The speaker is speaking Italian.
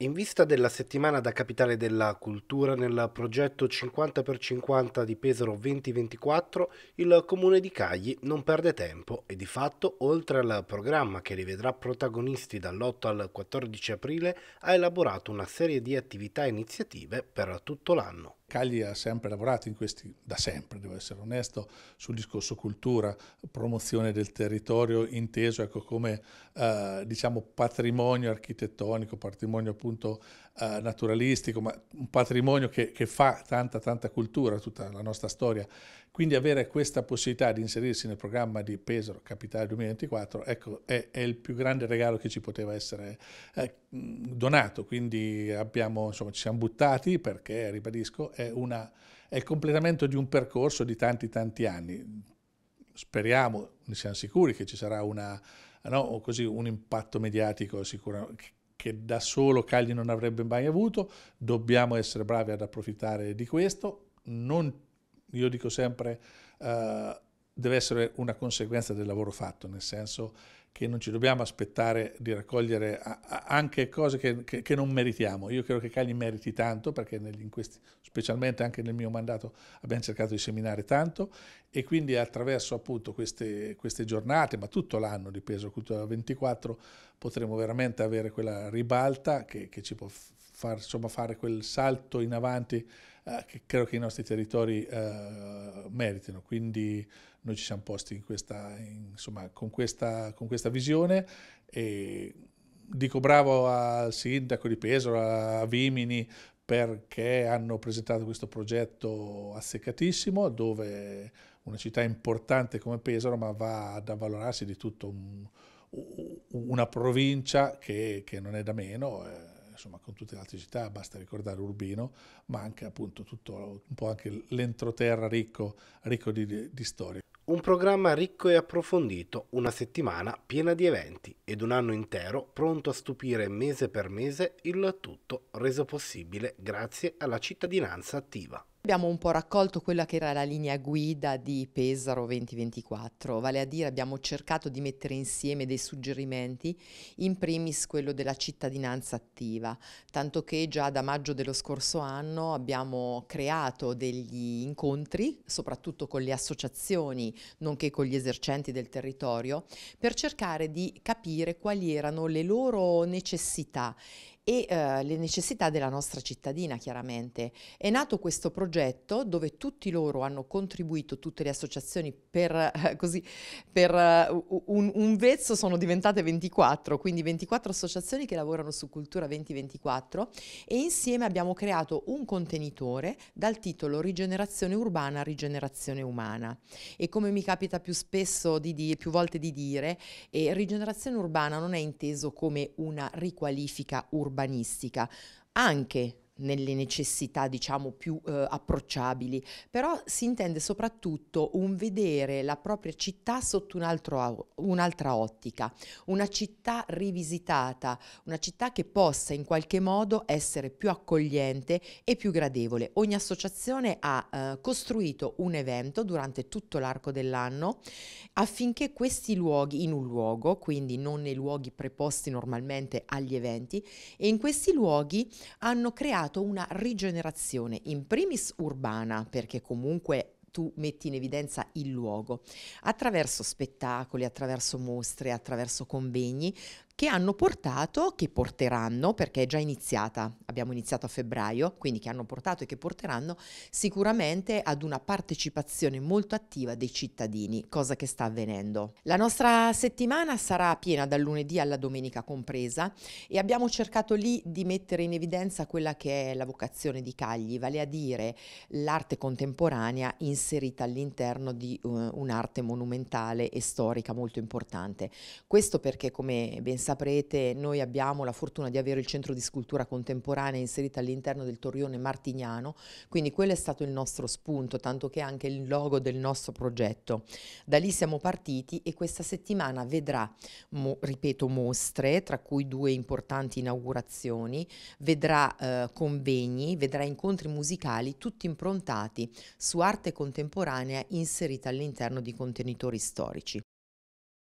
In vista della settimana da capitale della cultura nel progetto 50x50 di Pesaro 2024, il comune di Cagli non perde tempo e di fatto, oltre al programma che rivedrà protagonisti dall'8 al 14 aprile, ha elaborato una serie di attività e iniziative per tutto l'anno. Cagli ha sempre lavorato in questi, da sempre, devo essere onesto, sul discorso cultura, promozione del territorio inteso ecco, come eh, diciamo, patrimonio architettonico, patrimonio appunto eh, naturalistico, ma un patrimonio che, che, fa tanta tanta cultura, tutta la nostra storia quindi avere questa possibilità di inserirsi nel programma di Pesaro Capitale 2024 ecco, è, è il più grande regalo che ci poteva essere eh, donato. Quindi abbiamo, insomma, ci siamo buttati perché, ribadisco, è, una, è il completamento di un percorso di tanti tanti anni. Speriamo, ne siamo sicuri, che ci sarà una, no, così, un impatto mediatico sicuro, che da solo Cagli non avrebbe mai avuto. Dobbiamo essere bravi ad approfittare di questo. Non io dico sempre, eh, deve essere una conseguenza del lavoro fatto, nel senso che non ci dobbiamo aspettare di raccogliere a, a, anche cose che, che, che, non meritiamo. Io credo che Cagli meriti tanto, perché negli, questi, specialmente anche nel mio mandato abbiamo cercato di seminare tanto e quindi attraverso appunto queste, queste giornate, ma tutto l'anno di peso cultura 24, potremo veramente avere quella ribalta che, che ci può far, insomma, fare quel salto in avanti eh, che credo che i nostri territori eh, meritino. Quindi noi ci siamo posti in questa, in, insomma, con, questa, con questa visione e dico bravo al sindaco di Pesaro, a Vimini, perché hanno presentato questo progetto azzeccatissimo dove una città importante come Pesaro ma va ad avvalorarsi di tutta un, una provincia che, che, non è da meno. Eh insomma, con tutte le altre città, basta ricordare Urbino, ma anche appunto tutto un po' anche l'entroterra ricco, ricco di, di storie. Un programma ricco e approfondito, una settimana piena di eventi ed un anno intero pronto a stupire mese per mese il tutto reso possibile grazie alla cittadinanza attiva abbiamo un po' raccolto quella che era la linea guida di Pesaro 2024, vale a dire abbiamo cercato di mettere insieme dei suggerimenti, in primis quello della cittadinanza attiva, tanto che già da maggio dello scorso anno abbiamo creato degli incontri, soprattutto con le associazioni, nonché con gli esercenti del territorio, per cercare di capire quali erano le loro necessità e eh, le necessità della nostra cittadina, chiaramente. È nato questo progetto dove tutti loro hanno contribuito, tutte le associazioni, per, eh, così, per uh, un, un, vezzo sono diventate 24, quindi 24 associazioni che lavorano su Cultura 2024 e insieme abbiamo creato un contenitore dal titolo Rigenerazione urbana, rigenerazione umana. E come mi capita più spesso di dire, più volte di dire, eh, rigenerazione urbana non è inteso come una riqualifica urbana, urbanistica, anche nelle necessità diciamo più eh, approcciabili, però si intende soprattutto un vedere la propria città sotto un altro, un'altra ottica, una città rivisitata, una città che possa in qualche modo essere più accogliente e più gradevole. Ogni associazione ha eh, costruito un evento durante tutto l'arco dell'anno affinché questi luoghi in un luogo, quindi non nei luoghi preposti normalmente agli eventi, e in questi luoghi hanno creato dato una rigenerazione in primis urbana, perché comunque tu metti in evidenza il luogo attraverso spettacoli, attraverso mostre, attraverso convegni che hanno portato, che porteranno, perché è già iniziata, abbiamo iniziato a febbraio, quindi che hanno portato e che porteranno sicuramente ad una partecipazione molto attiva dei cittadini, cosa che sta avvenendo. La nostra settimana sarà piena dal lunedì alla domenica compresa e abbiamo cercato lì di mettere in evidenza quella che è la vocazione di Cagli, vale a dire l'arte contemporanea in inserita all'interno di uh, un'arte monumentale e storica molto importante. Questo perché, come ben saprete, noi abbiamo la fortuna di avere il centro di scultura contemporanea inserito all'interno del torrione martignano, quindi quello è stato il nostro spunto, tanto che anche il logo del nostro progetto. Da lì siamo partiti e questa settimana vedrà, mo, ripeto, mostre, tra cui due importanti inaugurazioni, vedrà eh, convegni, vedrà incontri musicali, tutti improntati su arte contemporanea contemporanea inserita all'interno di contenitori storici.